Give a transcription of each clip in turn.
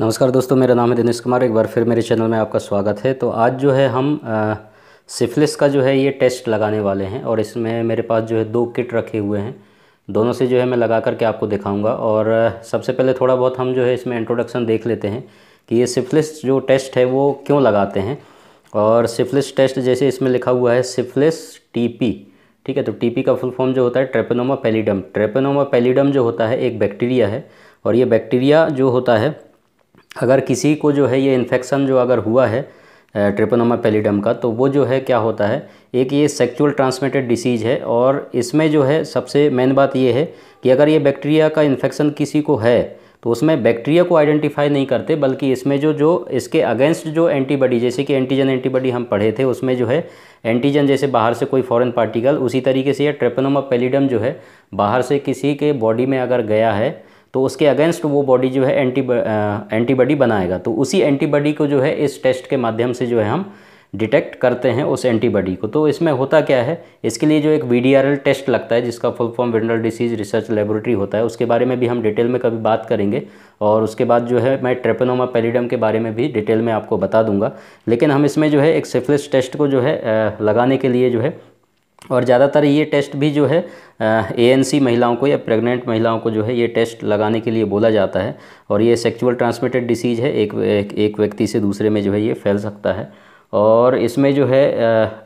नमस्कार दोस्तों मेरा नाम है दिनेश कुमार एक बार फिर मेरे चैनल में आपका स्वागत है तो आज जो है हम सिफिलिस का जो है ये टेस्ट लगाने वाले हैं और इसमें मेरे पास जो है दो किट रखे हुए हैं दोनों से जो है मैं लगा करके आपको दिखाऊंगा और सबसे पहले थोड़ा बहुत हम जो है इसमें इंट्रोडक्शन देख लेते हैं कि ये सिफिलिस जो टेस्ट है वो क्यों लगाते हैं और सिफिलिस टेस्ट जैसे इसमें लिखा हुआ है सिफिलिस टीपी ठीक है तो टीपी का फुल फॉर्म जो होता है ट्रेपेनोमा पेलीडम ट्रेपेनोमा पेलीडम जो होता है एक बैक्टीरिया है और ये बैक्टीरिया जो होता है अगर किसी को जो है ये इन्फेक्शन जो अगर हुआ है ट्रिपोनोमा पेलीडम का तो वो जो है क्या होता है एक ये सेक्चुअल ट्रांसमिटेड डिसीज़ है और इसमें जो है सबसे मेन बात ये है कि अगर ये बैक्टीरिया का इन्फेक्शन किसी को है तो उसमें बैक्टीरिया को आइडेंटिफाई नहीं करते बल्कि इसमें जो जो इसके अगेंस्ट जो एंटीबॉडी जैसे कि एंटीजन एंटीबॉडी हम पढ़े थे उसमें जो है एंटीजन जैसे बाहर से कोई फॉरेन पार्टिकल उसी तरीके से यह ट्रेपनोमा पेलीडम जो है बाहर से किसी के बॉडी में अगर गया है तो उसके अगेंस्ट वो बॉडी जो है एंटी एंटीबॉडी uh, बनाएगा तो उसी एंटीबॉडी को जो है इस टेस्ट के माध्यम से जो है हम डिटेक्ट करते हैं उस एंटीबॉडी को तो इसमें होता क्या है इसके लिए जो एक वी टेस्ट लगता है जिसका फुल फॉर्म विंडल डिसीज रिसर्च लेबोरेटरी होता है उसके बारे में भी हम डिटेल में कभी बात करेंगे और उसके बाद जो है मैं ट्रेपेनोमा पेलीडम के बारे में भी डिटेल में आपको बता दूंगा लेकिन हम इसमें जो है एक सिफिलिस टेस्ट को जो है uh, लगाने के लिए जो है और ज़्यादातर ये टेस्ट भी जो है एएनसी महिलाओं को या प्रेग्नेंट महिलाओं को जो है ये टेस्ट लगाने के लिए बोला जाता है और ये सेक्चुअल ट्रांसमिटेड डिसीज़ है एक एक, एक व्यक्ति से दूसरे में जो है ये फैल सकता है और इसमें जो है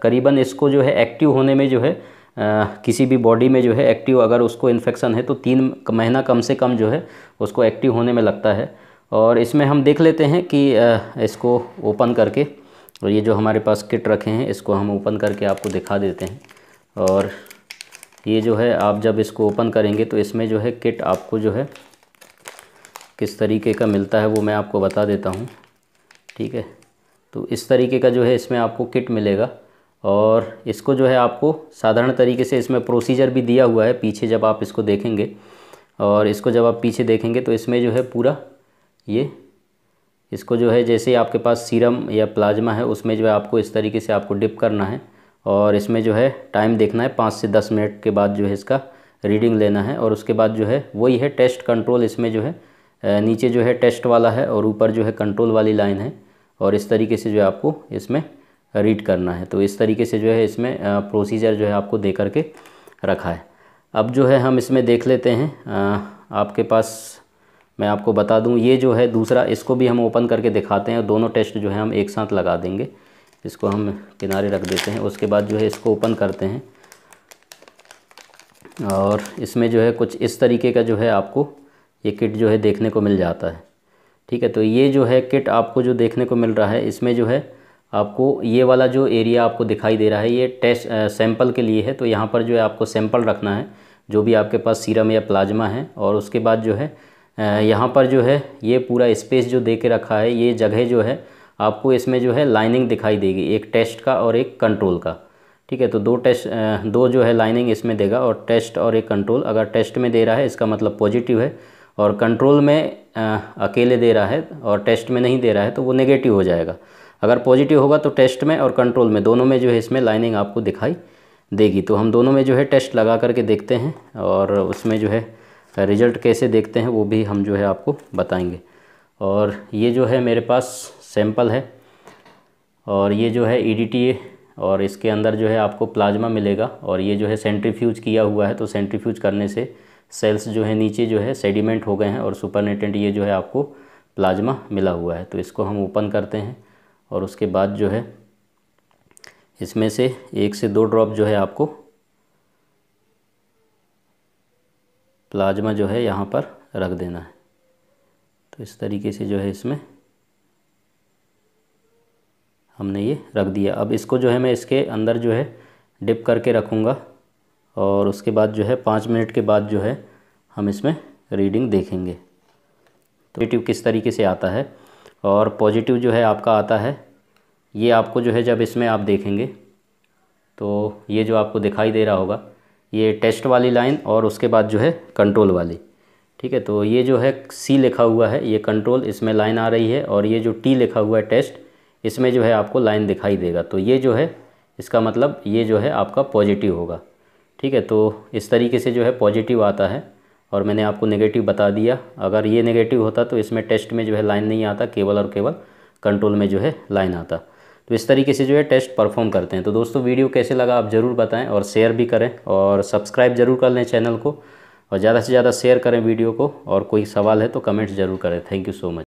करीबन इसको जो है एक्टिव होने में जो है आ, किसी भी बॉडी में जो है एक्टिव अगर उसको इन्फेक्शन है तो तीन महीना कम से कम जो है उसको एक्टिव होने में लगता है और इसमें हम देख लेते हैं कि आ, इसको ओपन करके और ये जो हमारे पास किट रखे हैं इसको हम ओपन करके आपको दिखा देते हैं और ये जो है आप जब इसको ओपन करेंगे तो इसमें जो है किट आपको जो है किस तरीके का मिलता है वो मैं आपको बता देता हूँ ठीक है तो इस तरीके का जो है इसमें आपको किट मिलेगा और इसको जो है आपको साधारण तरीके से इसमें प्रोसीजर भी दिया हुआ है पीछे जब आप इसको देखेंगे और इसको जब आप पीछे देखेंगे तो इसमें जो है पूरा ये इसको जो है जैसे आपके पास सीरम या प्लाज्मा है उसमें जो है आपको इस तरीके से आपको डिप करना है और इसमें जो है टाइम देखना है पाँच से दस मिनट के बाद जो है इसका रीडिंग लेना है और उसके बाद जो है वही है टेस्ट कंट्रोल इसमें जो है नीचे जो है टेस्ट वाला है और ऊपर जो है कंट्रोल वाली लाइन है और इस तरीके से जो है आपको इसमें रीड करना है तो इस तरीके से जो है इसमें प्रोसीजर जो है आपको दे करके रखा है अब जो है हम इसमें देख लेते हैं आपके पास मैं आपको बता दूं ये जो है दूसरा इसको भी हम ओपन करके दिखाते हैं और दोनों टेस्ट जो है हम एक साथ लगा देंगे इसको हम किनारे रख देते हैं उसके बाद जो है इसको ओपन करते हैं और इसमें जो है कुछ इस तरीके का जो है आपको ये किट जो है देखने को मिल जाता है ठीक है तो ये जो है किट आपको जो देखने को मिल रहा है इसमें जो है आपको ये वाला जो एरिया आपको दिखाई दे रहा है ये टेस्ट सैंपल के लिए है तो यहाँ पर जो है आपको सैंपल रखना है जो भी आपके पास सीरम या प्लाज्मा है और उसके बाद जो है यहाँ पर जो है ये पूरा स्पेस जो दे के रखा है ये जगह जो है आपको इसमें जो है लाइनिंग दिखाई देगी एक टेस्ट का और एक कंट्रोल का ठीक है तो दो टेस्ट दो जो है लाइनिंग इसमें देगा और टेस्ट और एक कंट्रोल अगर टेस्ट में दे रहा है इसका मतलब पॉजिटिव है और कंट्रोल में आ, अकेले दे रहा है और टेस्ट में नहीं दे रहा है तो वो नेगेटिव हो जाएगा अगर पॉजिटिव होगा तो टेस्ट में और कंट्रोल में दोनों में जो है इसमें लाइनिंग आपको दिखाई देगी तो हम दोनों में जो है टेस्ट लगा करके देखते हैं और उसमें जो है रिज़ल्ट कैसे देखते हैं वो भी हम जो है आपको बताएंगे और ये जो है मेरे पास सैंपल है और ये जो है ई और इसके अंदर जो है आपको प्लाज्मा मिलेगा और ये जो है सेंट्रीफ्यूज किया हुआ है तो सेंट्रीफ्यूज करने से सेल्स जो है नीचे जो है सेडिमेंट हो गए हैं और सुपरनेटेंट ये जो है आपको प्लाज्मा मिला हुआ है तो इसको हम ओपन करते हैं और उसके बाद जो है इसमें से एक से दो ड्रॉप जो है आपको प्लाज्मा जो है यहाँ पर रख देना है तो इस तरीके से जो है इसमें हमने ये रख दिया अब इसको जो है मैं इसके अंदर जो है डिप करके रखूँगा और उसके बाद जो है पाँच मिनट के बाद जो है हम इसमें रीडिंग देखेंगे तो पॉजिटिव किस तरीके से आता है और पॉजिटिव जो है आपका आता है ये आपको जो है जब इसमें आप देखेंगे तो ये जो आपको दिखाई दे रहा होगा ये टेस्ट वाली लाइन और उसके बाद जो है कंट्रोल वाली ठीक है तो ये जो है सी लिखा हुआ है ये कंट्रोल इसमें लाइन आ रही है और ये जो टी लिखा हुआ है टेस्ट इसमें जो है आपको लाइन दिखाई देगा तो ये जो है इसका मतलब ये जो है आपका पॉजिटिव होगा ठीक है तो इस तरीके से जो है पॉजिटिव आता है और मैंने आपको नेगेटिव बता दिया अगर ये नेगेटिव होता तो इसमें टेस्ट में जो है लाइन नहीं आता केवल और केवल कंट्रोल में जो है लाइन आता तो इस तरीके से जो है टेस्ट परफॉर्म करते हैं तो दोस्तों वीडियो कैसे लगा आप ज़रूर बताएं और शेयर भी करें और सब्सक्राइब जरूर कर लें चैनल को और ज़्यादा से ज़्यादा शेयर करें वीडियो को और कोई सवाल है तो कमेंट्स ज़रूर करें थैंक यू सो मच